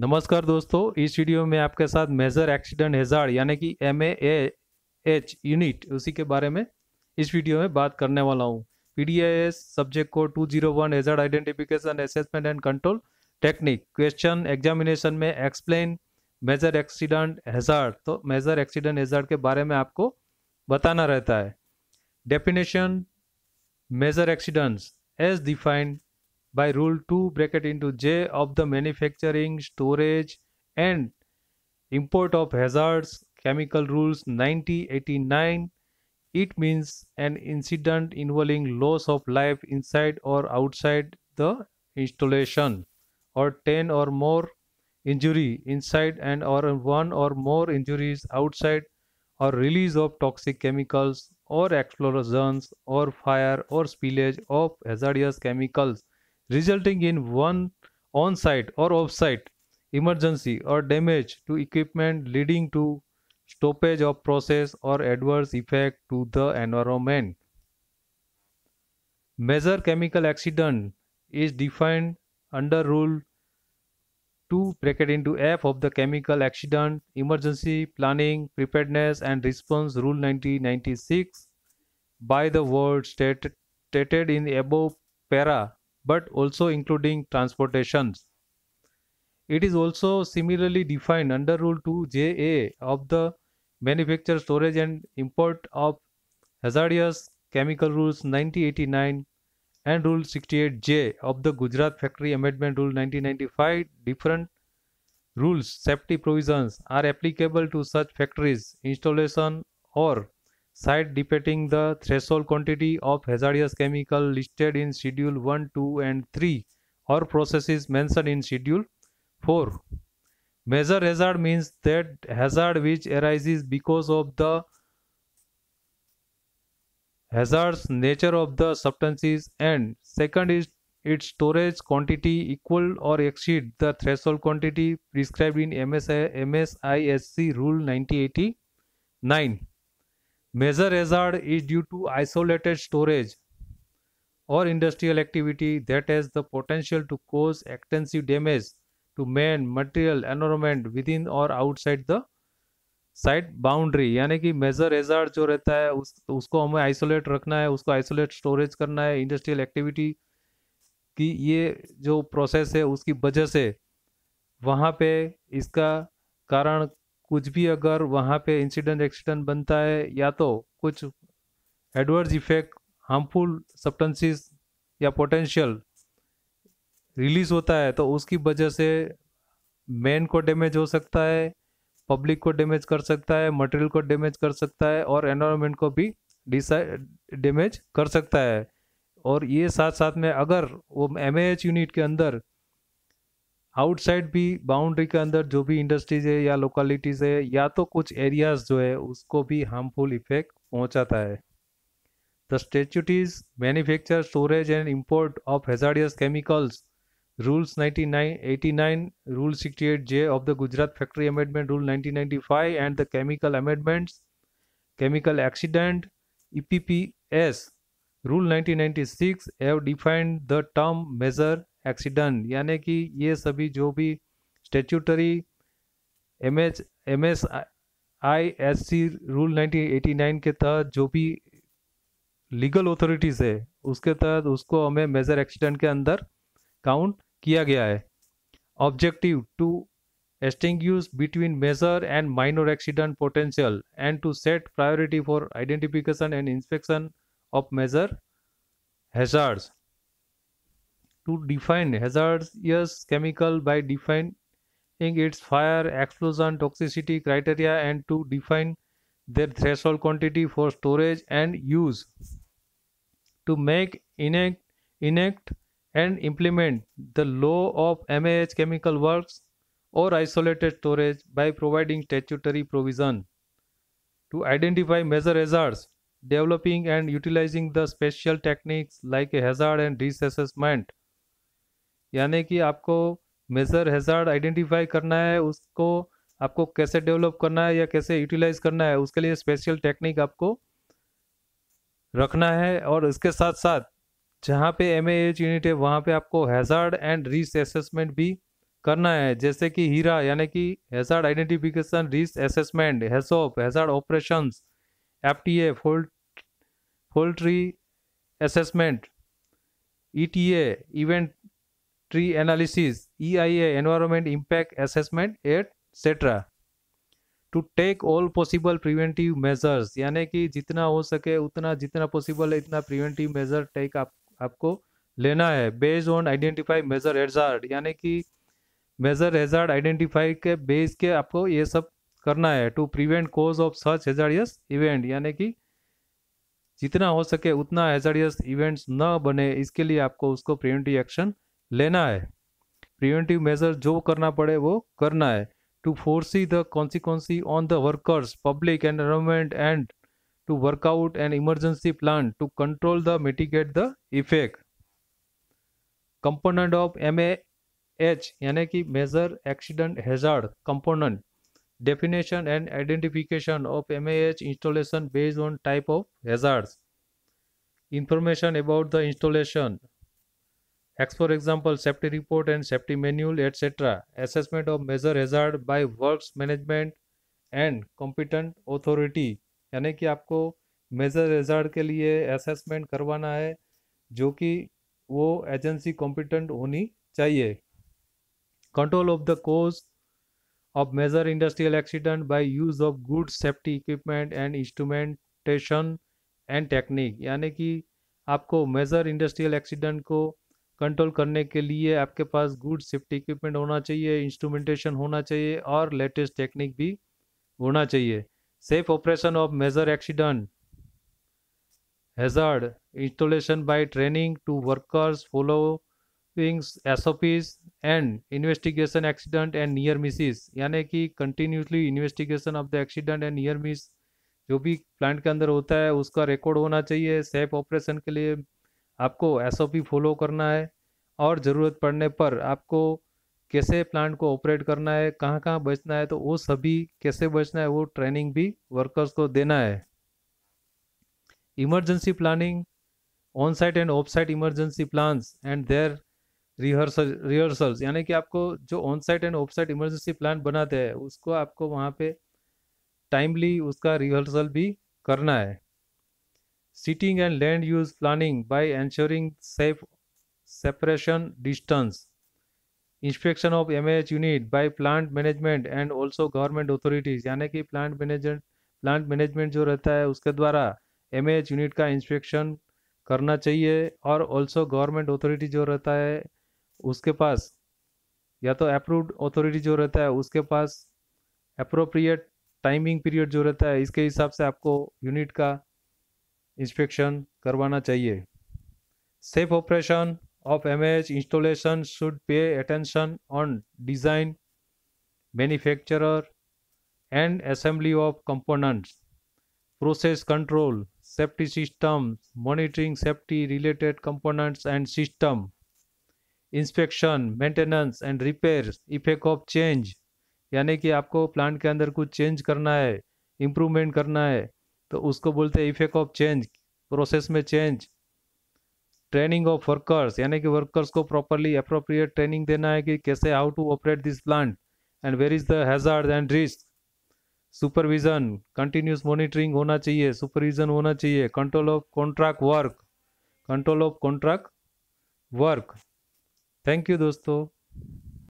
नमस्कार दोस्तों इस वीडियो में आपके साथ मेजर एक्सीडेंट हेजार्ड यानी कि एम एच यूनिट उसी के बारे में इस वीडियो में बात करने वाला हूँ पी सब्जेक्ट को 201 zero one hazard identification assessment and control technique question examination में एक्सप्लेन मेजर एक्सीडेंट हेजार्ड तो मेजर एक्सीडेंट हेजार्ड के बारे में आपको बताना रहता है definition major accidents as defined by rule 2 bracket into j of the manufacturing storage and import of hazards chemical rules 1989 it means an incident involving loss of life inside or outside the installation or 10 or more injury inside and or one or more injuries outside or release of toxic chemicals or explosions or fire or spillage of hazardous chemicals resulting in one on-site or off-site emergency or damage to equipment leading to stoppage of process or adverse effect to the environment. Major chemical accident is defined under rule 2 bracket into F of the chemical accident emergency planning preparedness and response rule 1996 by the word stated in the above para but also including transportations. It is also similarly defined under Rule 2JA of the Manufacture, Storage and Import of Hazardous Chemical Rules 1989 and Rule 68J of the Gujarat Factory Amendment Rule 1995. Different rules, safety provisions are applicable to such factories, installation or site depicting the threshold quantity of hazardous chemical listed in Schedule 1, 2 and 3 or processes mentioned in Schedule 4. Major hazard means that hazard which arises because of the hazards nature of the substances and second is its storage quantity equal or exceed the threshold quantity prescribed in MSI, MSISC rule 1989. Major hazard is due to isolated storage or industrial activity that has the potential to cause extensive damage to man, material, environment within और outside the site boundary यानी कि major एजार जो रहता है उस उसको हमें isolate रखना है उसको आइसोलेट स्टोरेज करना है इंडस्ट्रियल एक्टिविटी की ये जो प्रोसेस है उसकी वजह से वहाँ पे इसका कारण कुछ भी अगर वहाँ पे इंसिडेंट एक्सीडेंट बनता है या तो कुछ एडवर्स इफेक्ट हार्मफुल सब्सटेंसेस या पोटेंशियल रिलीज होता है तो उसकी वजह से मेन को डैमेज हो सकता है पब्लिक को डैमेज कर सकता है मटेरियल को डैमेज कर सकता है और एनवायरनमेंट को भी डैमेज कर सकता है और ये साथ साथ में अगर वो एम यूनिट के अंदर आउटसाइड भी बाउंड्री के अंदर जो भी इंडस्ट्रीज है या लोकेलिटीज है या तो कुछ एरियाज जो है उसको भी हार्मफुल इफेक्ट पहुंचाता है the statutes manufacture storage and import of hazardous chemicals rules 99 89 rule 68 J of the Gujarat factory amendment rule 1995 and the chemical amendments chemical accident EPPS rule 1996 have defined the term major accident यानी कि ये सभी जो भी statutory M H M S I S C rule nineteen eighty nine के तहत जो भी लीगल ऑथोरिटीज है उसके तहत उसको हमें मेजर एक्सीडेंट के अंदर काउंट किया गया है objective to testing between major and minor accident potential and to set priority for identification and inspection of major hazards to define hazards, yes, chemical by defining its fire, explosion, toxicity criteria and to define their threshold quantity for storage and use. To make, enact, enact and implement the law of MAH chemical works or isolated storage by providing statutory provision. To identify major hazards, developing and utilizing the special techniques like hazard and risk assessment यानी कि आपको major hazard identify करना है उसको आपको कैसे develop करना है या कैसे यूटिलाइज करना है उसके लिए स्पेशल टेक्निक आपको रखना है और इसके साथ साथ जहाँ पे एम यूनिट है वहाँ पे आपको हेजार्ड एंड रिस्क असेसमेंट भी करना है जैसे कि हीरा यानी कि hazard identification risk assessment HAZOP hazard operation F T A fault tree assessment E T A event tree analysis, EIA, environment impact assessment, etc. To take all possible preventive measures यानी कि जितना हो सके उतना जितना पॉसिबल है इतना प्रिवेंटिव मेजर टेक आप आपको लेना है based on identify major hazard यानी कि मेजर हेजार्ड आइडेंटिफाई के बेस के आपको ये सब करना है to prevent cause of such hazardous event यानी कि जितना हो सके उतना हेजारियस इवेंट्स न बने इसके लिए आपको उसको प्रिवेंटिव एक्शन लेना है प्रिवेंटिव मेजर जो करना पड़े वो करना है to foresee the consequences on the workers public and environment and to work out and emergency plan to control the mitigate the effect component of M H यानी कि major accident hazard component and identification of M H installation based on type of hazard information about the installation ex for example safety report and safety manual etcetera assessment of major hazard by work management and competent authority यानी कि आपको major hazard के लिए assessment करवाना है जो कि वो एजेंसी कॉम्पिटेंट होनी चाहिए control of the cause of major industrial accident by use of good safety equipment and instrumentation and technique यानी कि आपको मेजर इंडस्ट्रियल एक्सीडेंट को कंट्रोल करने के लिए आपके पास गुड सेफ्टी इक्विपमेंट होना चाहिए इंस्ट्रूमेंटेशन होना चाहिए और लेटेस्ट टेक्निक भी होना चाहिए safe operation of major accident installation installation training to workers workers विंग्स एस and investigation accident and near misses यानी कि continuously investigation of the accident and near miss जो भी प्लांट के अंदर होता है उसका रिकॉर्ड होना चाहिए सेफ ऑपरेशन के लिए आपको एस फॉलो करना है और ज़रूरत पड़ने पर आपको कैसे प्लांट को ऑपरेट करना है कहाँ कहाँ बचना है तो वो सभी कैसे बचना है वो ट्रेनिंग भी वर्कर्स को देना है emergency planning on site and off site emergency plans and their rehearsal rehearsals यानी कि आपको जो on site and off site emergency plan बनाते हैं उसको आपको वहाँ पे टाइमली उसका रिहर्सल भी करना है Sitting and land use planning by ensuring safe separation distance. Inspection of MH unit by plant management and also government authorities यानी कि plant management plant management जो रहता है उसके द्वारा एम एच यूनिट का इंस्पेक्शन करना चाहिए और ऑल्सो गवर्नमेंट अथॉरिटी जो रहता है उसके पास या तो अप्रूव्ड अथॉरिटी जो रहता है उसके पास अप्रोप्रिएट टाइमिंग पीरियड जो रहता है इसके हिसाब से आपको यूनिट का इंस्पेक्शन करवाना चाहिए safe operation of M H installation should pay attention on design manufacturer and assembly of components process control safety system monitoring safety related components and system inspection maintenance and repair effect of change यानी कि आपको plant के अंदर कुछ change करना है improvement करना है तो उसको बोलते हैं इफेक्ट ऑफ चेंज प्रोसेस में चेंज ट्रेनिंग ऑफ वर्कर्स यानी कि वर्कर्स को प्रॉपरली अप्रोप्रिएट ट्रेनिंग देना है कि कैसे how to operate this plant and where is the hazard and risk supervision continuous monitoring होना चाहिए सुपरविजन होना चाहिए control of contract work control of contract work thank you दोस्तों